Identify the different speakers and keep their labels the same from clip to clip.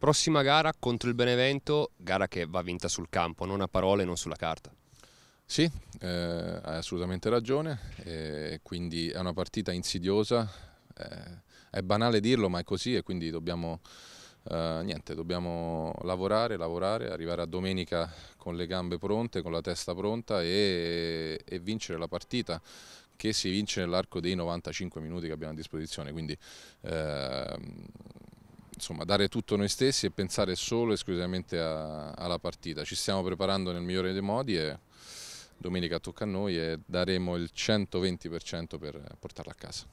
Speaker 1: Prossima gara contro il Benevento, gara che va vinta sul campo, non a parole, non sulla carta. Sì, eh, hai assolutamente ragione, eh, quindi è una
Speaker 2: partita insidiosa, eh, è banale dirlo ma è così e quindi dobbiamo, eh, niente, dobbiamo, lavorare, lavorare, arrivare a domenica con le gambe pronte, con la testa pronta e, e vincere la partita che si vince nell'arco dei 95 minuti che abbiamo a disposizione, quindi ehm, insomma, dare tutto noi stessi e pensare solo e esclusivamente a, alla partita. Ci stiamo preparando nel migliore dei modi
Speaker 1: e domenica tocca a noi e daremo il 120% per portarla a casa.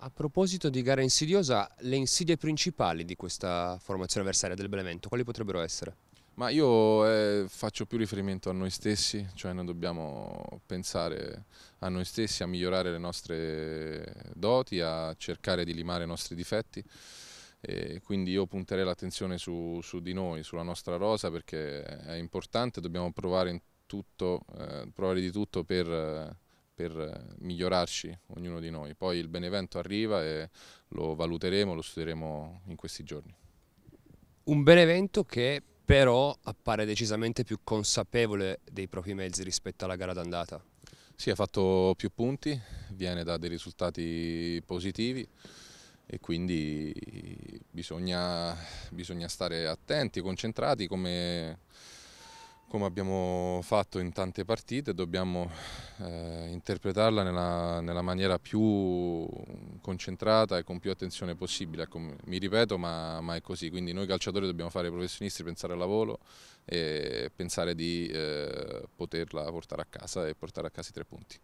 Speaker 1: A proposito di gara insidiosa, le insidie principali di questa formazione avversaria del Belemento, quali potrebbero essere? Ma io eh, faccio più riferimento a noi
Speaker 2: stessi, cioè noi dobbiamo pensare a noi stessi, a migliorare le nostre doti, a cercare di limare i nostri difetti. E quindi io punterei l'attenzione su, su, di noi, sulla nostra rosa perché è importante, dobbiamo provare, tutto, eh, provare di tutto per, per, migliorarci ognuno di
Speaker 1: noi. Poi il Benevento arriva e lo valuteremo, lo studieremo in questi giorni. Un Benevento che però appare decisamente più consapevole dei propri mezzi rispetto alla gara d'andata. Sì, ha fatto più punti, viene da dei
Speaker 2: risultati positivi e quindi bisogna, bisogna stare attenti, concentrati come, come abbiamo fatto in tante partite, dobbiamo eh, interpretarla nella, nella, maniera più concentrata e con più attenzione possibile. Ecco, mi ripeto, ma, ma, è così. Quindi noi calciatori dobbiamo fare i professionisti, pensare al lavoro e pensare di eh, poterla portare a casa e portare a casa i tre punti.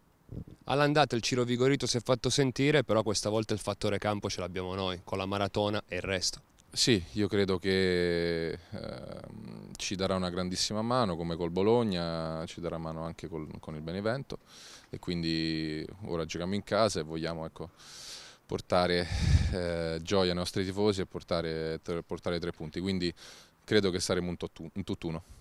Speaker 1: All'andata il Ciro Vigorito si è fatto sentire, però questa volta il fattore campo ce l'abbiamo noi, con la maratona e il resto. Sì, io credo che eh, ci darà una grandissima mano come col Bologna,
Speaker 2: ci darà mano anche col, con il Benevento e quindi ora giochiamo in casa e vogliamo ecco, portare eh, gioia ai nostri tifosi e portare, portare
Speaker 1: tre punti, quindi credo che saremo un tutt'uno.